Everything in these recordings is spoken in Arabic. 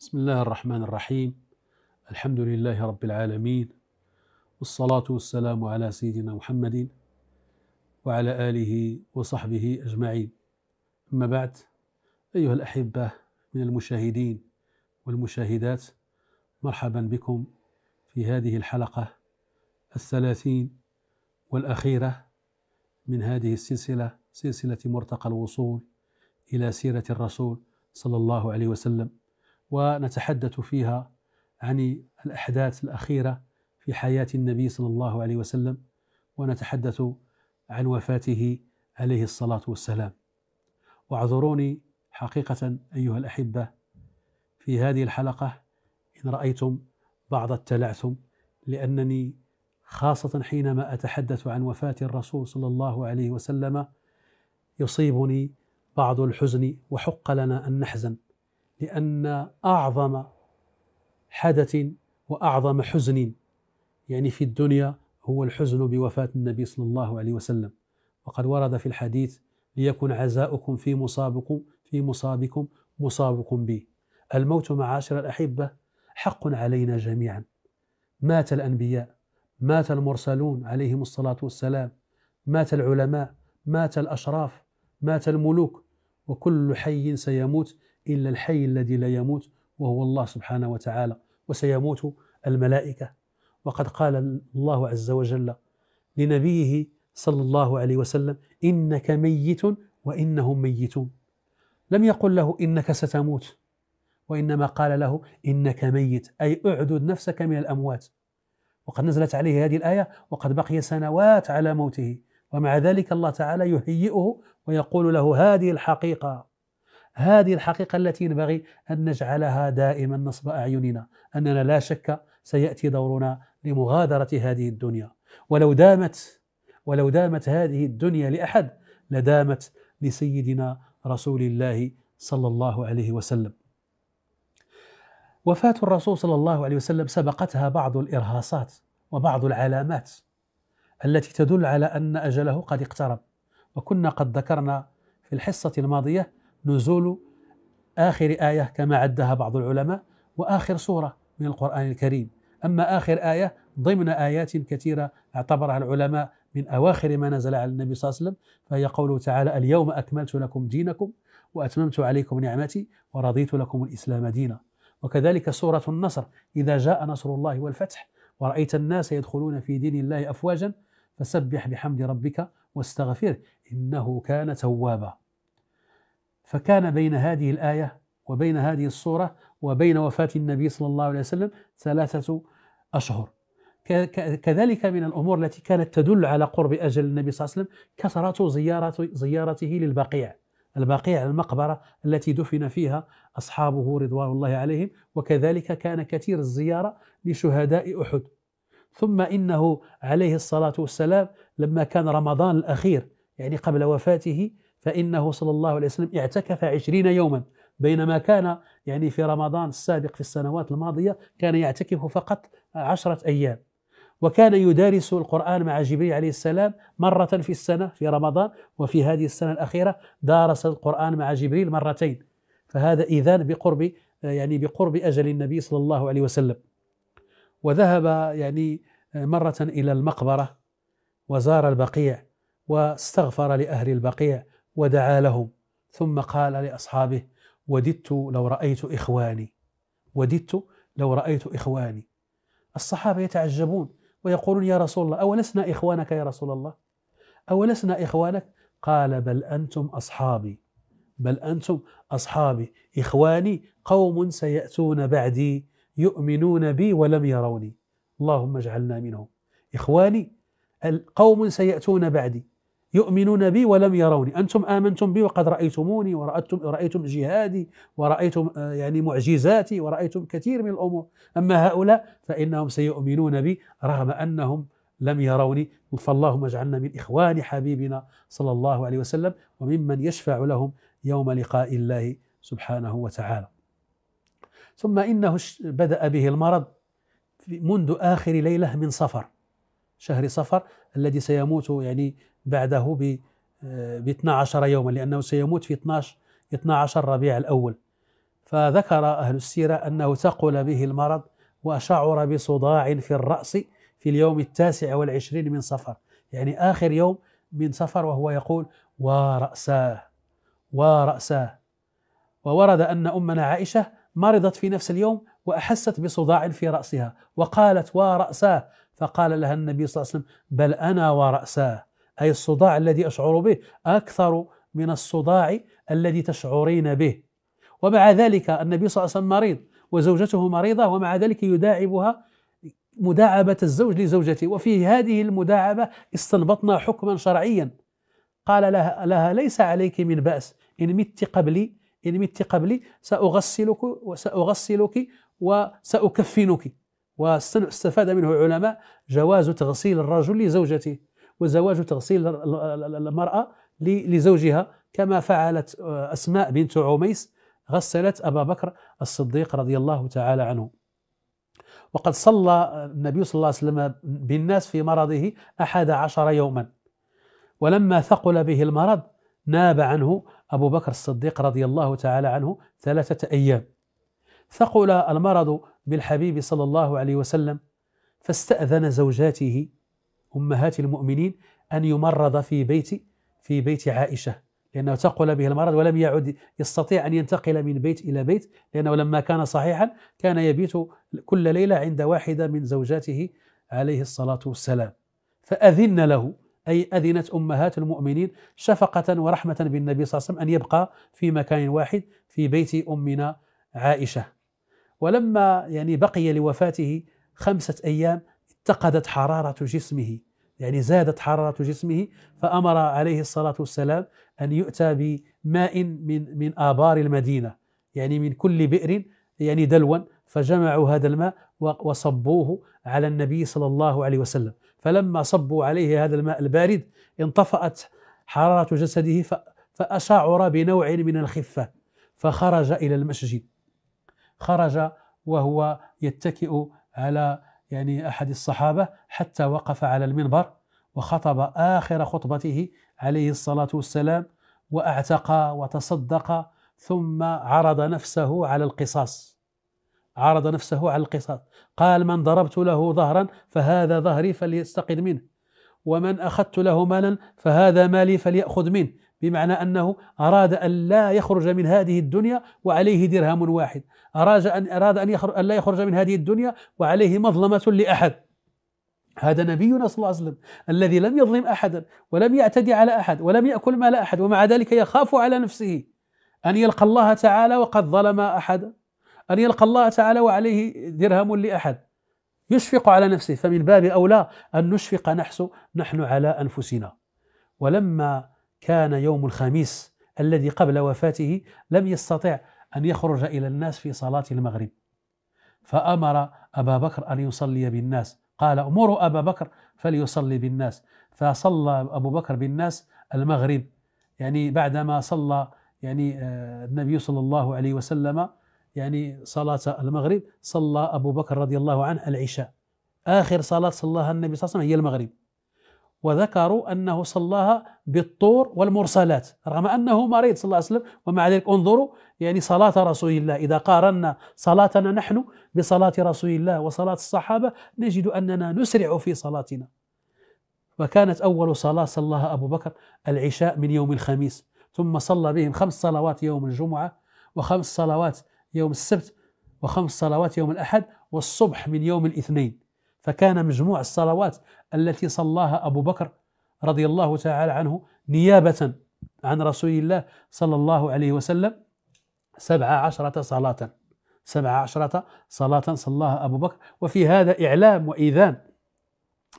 بسم الله الرحمن الرحيم الحمد لله رب العالمين والصلاة والسلام على سيدنا محمد وعلى آله وصحبه أجمعين أما بعد أيها الأحبة من المشاهدين والمشاهدات مرحبا بكم في هذه الحلقة الثلاثين والأخيرة من هذه السلسلة سلسلة مرتقى الوصول إلى سيرة الرسول صلى الله عليه وسلم ونتحدث فيها عن الأحداث الأخيرة في حياة النبي صلى الله عليه وسلم ونتحدث عن وفاته عليه الصلاة والسلام واعذروني حقيقة أيها الأحبة في هذه الحلقة إن رأيتم بعض التلعثم لأنني خاصة حينما أتحدث عن وفاة الرسول صلى الله عليه وسلم يصيبني بعض الحزن وحق لنا أن نحزن لأن أعظم حدث وأعظم حزن يعني في الدنيا هو الحزن بوفاة النبي صلى الله عليه وسلم وقد ورد في الحديث ليكن عزاؤكم في مصابكم في مصابكم مصابكم بي الموت معاشر الأحبة حق علينا جميعا مات الأنبياء مات المرسلون عليهم الصلاة والسلام مات العلماء مات الأشراف مات الملوك وكل حي سيموت إلا الحي الذي لا يموت وهو الله سبحانه وتعالى وسيموت الملائكة وقد قال الله عز وجل لنبيه صلى الله عليه وسلم إنك ميت وإنهم ميتون لم يقل له إنك ستموت وإنما قال له إنك ميت أي أعدد نفسك من الأموات وقد نزلت عليه هذه الآية وقد بقي سنوات على موته ومع ذلك الله تعالى يهيئه ويقول له هذه الحقيقة هذه الحقيقة التي ينبغي أن نجعلها دائما نصب أعيننا أننا لا شك سيأتي دورنا لمغادرة هذه الدنيا ولو دامت ولو دامت هذه الدنيا لأحد لدامت لسيدنا رسول الله صلى الله عليه وسلم وفاة الرسول صلى الله عليه وسلم سبقتها بعض الإرهاصات وبعض العلامات التي تدل على أن أجله قد اقترب وكنا قد ذكرنا في الحصة الماضية نزول آخر آية كما عدها بعض العلماء وآخر سورة من القرآن الكريم أما آخر آية ضمن آيات كثيرة اعتبرها العلماء من أواخر ما نزل على النبي صلى الله عليه وسلم فهي قوله تعالى اليوم أكملت لكم دينكم وأتممت عليكم نعمتي ورضيت لكم الإسلام دينا وكذلك سورة النصر إذا جاء نصر الله والفتح ورأيت الناس يدخلون في دين الله أفواجا فسبح بحمد ربك واستغفره إنه كان توابا فكان بين هذه الآية وبين هذه الصورة وبين وفاة النبي صلى الله عليه وسلم ثلاثة أشهر كذلك من الأمور التي كانت تدل على قرب أجل النبي صلى الله عليه وسلم كثرة زيارة زيارته للبقيع البقيع المقبرة التي دفن فيها أصحابه رضوان الله عليهم وكذلك كان كثير الزيارة لشهداء أحد ثم إنه عليه الصلاة والسلام لما كان رمضان الأخير يعني قبل وفاته فإنه صلى الله عليه وسلم اعتكف عشرين يوما بينما كان يعني في رمضان السابق في السنوات الماضية كان يعتكف فقط عشرة أيام وكان يدارس القرآن مع جبريل عليه السلام مرة في السنة في رمضان وفي هذه السنة الأخيرة دارس القرآن مع جبريل مرتين فهذا إذن بقرب يعني بقرب أجل النبي صلى الله عليه وسلم وذهب يعني مرة إلى المقبرة وزار البقيع واستغفر لأهل البقيع ودعا لهم ثم قال لاصحابه وددت لو رايت اخواني وددت لو رايت اخواني الصحابه يتعجبون ويقولون يا رسول الله اولسنا اخوانك يا رسول الله اولسنا اخوانك قال بل انتم اصحابي بل انتم اصحابي اخواني قوم سياتون بعدي يؤمنون بي ولم يروني اللهم اجعلنا منهم اخواني قوم سياتون بعدي يؤمنون بي ولم يروني أنتم آمنتم بي وقد رأيتموني ورأيتم, رأيتم جهادي ورأيتم آه، يعني معجزاتي ورأيتم كثير من الأمور أما هؤلاء فإنهم سيؤمنون بي رغم أنهم لم يروني فاللهم اجعلنا من إخوان حبيبنا صلى الله عليه وسلم وممن يشفع لهم يوم لقاء الله سبحانه وتعالى ثم إنه بدأ به المرض منذ آخر ليلة من صفر شهر صفر الذي سيموت يعني بعده ب آه، ب 12 يوما لأنه سيموت في 12 12 ربيع الأول فذكر أهل السيرة أنه ثقل به المرض وشعر بصداع في الرأس في اليوم التاسع والعشرين من صفر يعني آخر يوم من صفر وهو يقول ورأساه ورأساه وورد أن أمنا عائشة مرضت في نفس اليوم وأحست بصداع في رأسها وقالت ورأساه فقال لها النبي صلى الله عليه وسلم بل أنا ورأساه أي الصداع الذي أشعر به أكثر من الصداع الذي تشعرين به ومع ذلك النبي صلى الله عليه وسلم مريض وزوجته مريضة ومع ذلك يداعبها مداعبة الزوج لزوجته وفي هذه المداعبة استنبطنا حكما شرعيا قال لها, لها ليس عليك من بأس إن مت قبلي إن مت قبلي سأغسلك وسأغسلك وسأكفنك واستفاد منه العلماء جواز تغسيل الرجل لزوجته وزواج تغسيل المرأة لزوجها كما فعلت آه، أسماء بنت عميس غسلت أبا بكر الصديق رضي الله تعالى عنه وقد صلى النبي صلى الله عليه وسلم بالناس في مرضه أحد عشر يوما ولما ثقل به المرض ناب عنه أبو بكر الصديق رضي الله تعالى عنه ثلاثة أيام ثقل المرض بالحبيب صلى الله عليه وسلم فاستأذن زوجاته أمهات المؤمنين أن يمرض في بيت في بيت عائشة لأنه تقل به المرض ولم يعد يستطيع أن ينتقل من بيت إلى بيت لأنه لما كان صحيحا كان يبيت كل ليلة عند واحدة من زوجاته عليه الصلاة والسلام فأذن له أي أذنت أمهات المؤمنين شفقة ورحمة بالنبي صلى الله عليه وسلم أن يبقى في مكان واحد في بيت أمنا عائشة ولما يعني بقي لوفاته خمسة أيام افتقدت حرارة جسمه يعني زادت حرارة جسمه فأمر عليه الصلاة والسلام أن يؤتى بماء من من آبار المدينة يعني من كل بئر يعني دلوا فجمعوا هذا الماء وصبوه على النبي صلى الله عليه وسلم فلما صبوا عليه هذا الماء البارد انطفأت حرارة جسده فأشعر بنوع من الخفة فخرج إلى المسجد خرج وهو يتكئ على يعني احد الصحابه حتى وقف على المنبر وخطب اخر خطبته عليه الصلاه والسلام واعتق وتصدق ثم عرض نفسه على القصاص عرض نفسه على القصاص قال من ضربت له ظهرا فهذا ظهري فليستقد منه ومن اخذت له مالا فهذا مالي فليأخذ منه بمعنى أنه أراد أن لا يخرج من هذه الدنيا وعليه درهم واحد أراد أن, أراد أن, يخرج أن لا يخرج من هذه الدنيا وعليه مظلمة لأحد هذا نبينا صلى الله عليه وسلم الذي لم يظلم أحدا ولم يعتدي على أحد ولم يأكل مال أحد ومع ذلك يخاف على نفسه أن يلقى الله تعالى وقد ظلم أحدا أن يلقى الله تعالى وعليه درهم لأحد يشفق على نفسه فمن باب أولى أن نشفق نحن على أنفسنا ولما كان يوم الخميس الذي قبل وفاته لم يستطع أن يخرج إلى الناس في صلاة المغرب فأمر أبا بكر أن يصلي بالناس قال أمروا أبا بكر فليصلي بالناس فصلى أبو بكر بالناس المغرب يعني بعدما صلى يعني آه، النبي صلى الله عليه وسلم يعني صلاة المغرب صلى أبو بكر رضي الله عنه العشاء آخر صلاة صلاها النبي صلى الله عليه وسلم هي المغرب وذكروا أنه صلاها بالطور والمرسلات رغم أنه مريض صلى الله عليه وسلم ومع ذلك انظروا يعني صلاة رسول الله إذا قارنا صلاتنا نحن بصلاة رسول الله وصلاة الصحابة نجد أننا نسرع في صلاتنا وكانت أول صلاة صلاها أبو بكر العشاء من يوم الخميس ثم صلى بهم خمس صلوات يوم الجمعة وخمس صلوات يوم السبت وخمس صلوات يوم الأحد والصبح من يوم الاثنين فكان مجموع الصلوات التي صلاها أبو بكر رضي الله تعالى عنه نيابة عن رسول الله صلى الله عليه وسلم سبع عشرة صلاة سبع عشرة صلاة صلاها أبو بكر وفي هذا إعلام وإيذان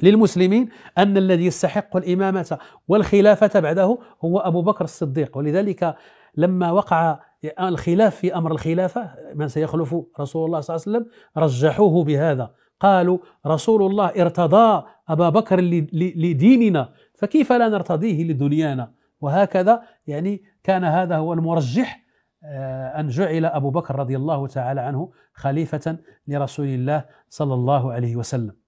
للمسلمين أن الذي يستحق الإمامة والخلافة بعده هو أبو بكر الصديق ولذلك لما وقع الخلاف في أمر الخلافة من سيخلف رسول الله صلى الله عليه وسلم رجحوه بهذا قالوا رسول الله ارتضى أبا بكر لديننا فكيف لا نرتضيه لدنيانا وهكذا يعني كان هذا هو المرجح آه، أن جعل أبو بكر رضي الله تعالى عنه خليفة لرسول الله صلى الله عليه وسلم